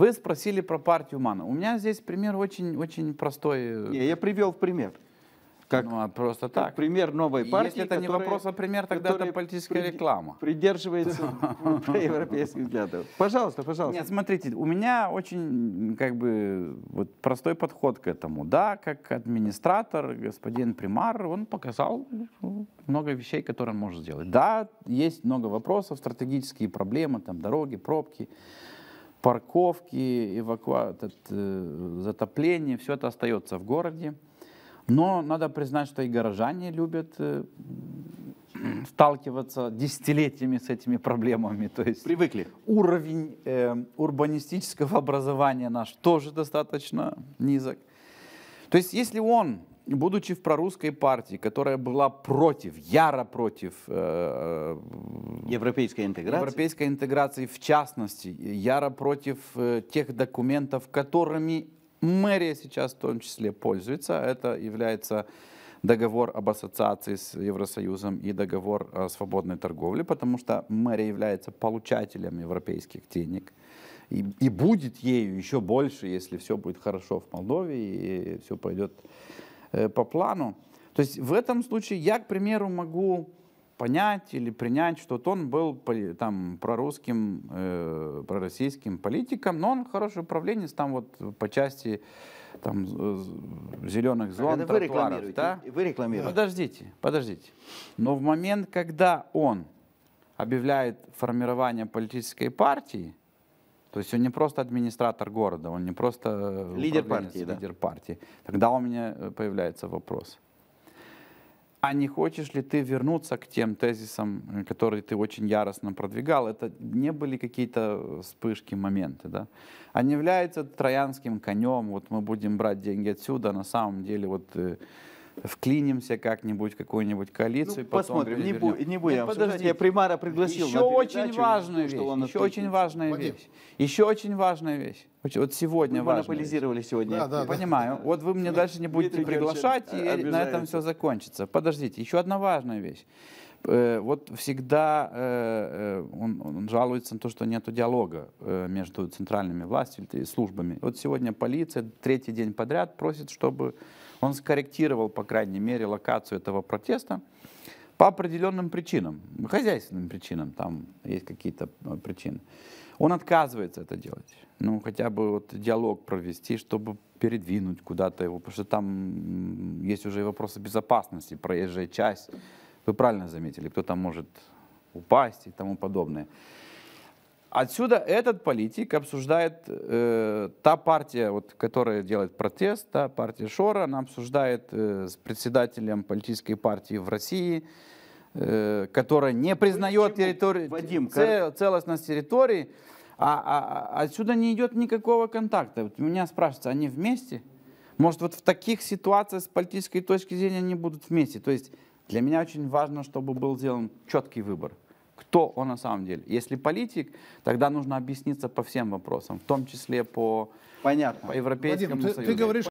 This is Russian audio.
Вы спросили про партию Мана. У меня здесь пример очень-очень простой. Э, не, я привел в пример. Как, ну, а просто как так. пример новой партии. Если это которая, не вопрос, а пример, тогда это политическая при, реклама. Придерживается европейских взглядов. Пожалуйста, пожалуйста. Нет, смотрите, у меня очень как бы вот простой подход к этому. Да, как администратор, господин примар, он показал ну, много вещей, которые он может сделать. Да, есть много вопросов, стратегические проблемы, там дороги, пробки парковки, эвакуа... Э, затопление, все это остается в городе. Но надо признать, что и горожане любят э, сталкиваться десятилетиями с этими проблемами. То есть Привыкли. Уровень э, урбанистического образования наш тоже достаточно низок. То есть если он будучи в прорусской партии, которая была против, яро против э, э, европейской интеграции, европейской интеграции в частности, яро против э, тех документов, которыми мэрия сейчас в том числе пользуется, это является договор об ассоциации с Евросоюзом и договор о свободной торговле, потому что мэрия является получателем европейских денег и, и будет ею еще больше, если все будет хорошо в Молдове и все пойдет Э, по плану. То есть в этом случае я, к примеру, могу понять или принять, что вот он был там прорусским, э, пророссийским политиком, но он хороший управленец там вот по части там зеленых зон, а вы да? Вы рекламируете. Подождите, подождите. Но в момент, когда он объявляет формирование политической партии, то есть он не просто администратор города, он не просто э, лидер партии, да? лидер партии. Тогда у меня э, появляется вопрос. А не хочешь ли ты вернуться к тем тезисам, э, которые ты очень яростно продвигал? Это не были какие-то вспышки, моменты, да? А не является троянским конем, вот мы будем брать деньги отсюда, а на самом деле вот вклинимся как-нибудь в какую-нибудь коалицию. Ну, потом посмотрим, не, бу- не будем. Нет, подожди, я примара пригласил. Еще очень важная вещь. Что еще очень важная Вадим. вещь. Еще очень важная вещь. Вот сегодня важно. Монополизировали вещь. сегодня. Да, да, Понимаю. Да. Вот вы мне дальше не будете Дмитрий приглашать, и обижается. на этом все закончится. Подождите, еще одна важная вещь. Э, вот всегда э, э, он, он жалуется на то, что нет диалога между центральными властями и службами. Вот сегодня полиция третий день подряд просит, чтобы он скорректировал, по крайней мере, локацию этого протеста по определенным причинам, хозяйственным причинам, там есть какие-то э, причины. Он отказывается это делать. Ну, хотя бы вот диалог провести, чтобы передвинуть куда-то его, потому что там есть уже вопросы безопасности, проезжая часть. Вы правильно заметили, кто там может упасть и тому подобное. Отсюда этот политик обсуждает, э, та партия, вот, которая делает протест, та партия Шора, она обсуждает э, с председателем политической партии в России, э, которая не признает территорию, Вадим, цел, целостность территории, а, а, а отсюда не идет никакого контакта. Вот меня спрашивается, они вместе? Может, вот в таких ситуациях с политической точки зрения они будут вместе? То есть для меня очень важно, чтобы был сделан четкий выбор кто он на самом деле. Если политик, тогда нужно объясниться по всем вопросам, в том числе по, Понятно. по Европейскому Вадим, Союзу. Ты, ты говоришь,